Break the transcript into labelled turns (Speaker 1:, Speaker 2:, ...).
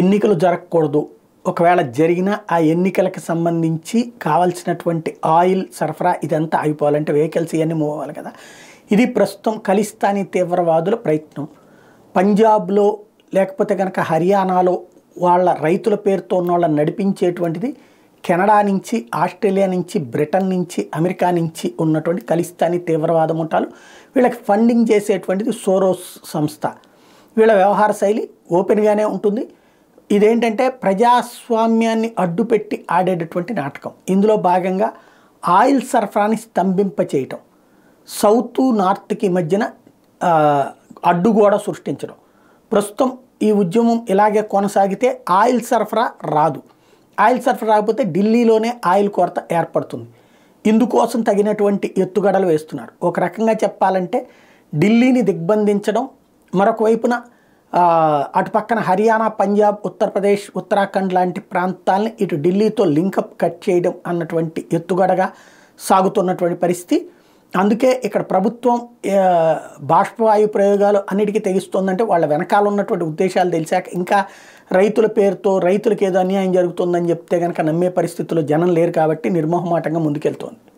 Speaker 1: ఎన్నికలు జరగకూడదు ఒకవేళ జరిగిన ఆ ఎన్నికలకు సంబంధించి కావాల్సినటువంటి ఆయిల్ సరఫరా ఇదంతా ఆగిపోవాలంటే వెహికల్స్ ఇవన్నీ మూవ్ అవ్వాలి కదా ఇది ప్రస్తుతం ఖలిస్తానీ తీవ్రవాదుల ప్రయత్నం పంజాబ్లో లేకపోతే కనుక హర్యానాలో వాళ్ళ రైతుల పేరుతో ఉన్న వాళ్ళని నడిపించేటువంటిది కెనడా నుంచి ఆస్ట్రేలియా నుంచి బ్రిటన్ నుంచి అమెరికా నుంచి ఉన్నటువంటి ఖలిస్తానీ తీవ్రవాద ముఠాలు వీళ్ళకి ఫండింగ్ చేసేటువంటిది సోరోస్ సంస్థ వీళ్ళ వ్యవహార శైలి ఓపెన్గానే ఉంటుంది ఇదేంటంటే ప్రజాస్వామ్యాన్ని అడ్డుపెట్టి ఆడేటటువంటి నాటకం ఇందులో భాగంగా ఆయిల్ సరఫరాని స్తంభింపచేయటం సౌత్ నార్త్కి మధ్యన అడ్డుగోడ సృష్టించడం ప్రస్తుతం ఈ ఉద్యమం ఇలాగే కొనసాగితే ఆయిల్ సరఫరా రాదు ఆయిల్ సరఫరా రాకపోతే ఢిల్లీలోనే ఆయిల్ కొరత ఏర్పడుతుంది ఇందుకోసం తగినటువంటి ఎత్తుగడలు వేస్తున్నారు ఒక రకంగా చెప్పాలంటే ఢిల్లీని దిగ్బంధించడం మరొక వైపున అటు పక్కన హర్యానా పంజాబ్ ఉత్తరప్రదేశ్ ఉత్తరాఖండ్ లాంటి ప్రాంతాలని ఇటు ఢిల్లీతో లింకప్ కట్ చేయడం అన్నటువంటి ఎత్తుగడగా సాగుతున్నటువంటి పరిస్థితి అందుకే ఇక్కడ ప్రభుత్వం బాష్పవాయు ప్రయోగాలు అన్నిటికీ తెగిస్తుందంటే వాళ్ళ వెనకాల ఉన్నటువంటి ఉద్దేశాలు తెలిసాక ఇంకా రైతుల పేరుతో రైతులకు ఏదో అన్యాయం జరుగుతుందని చెప్తే కనుక నమ్మే పరిస్థితుల్లో జనం లేరు కాబట్టి నిర్మోహమాటంగా ముందుకెళ్తోంది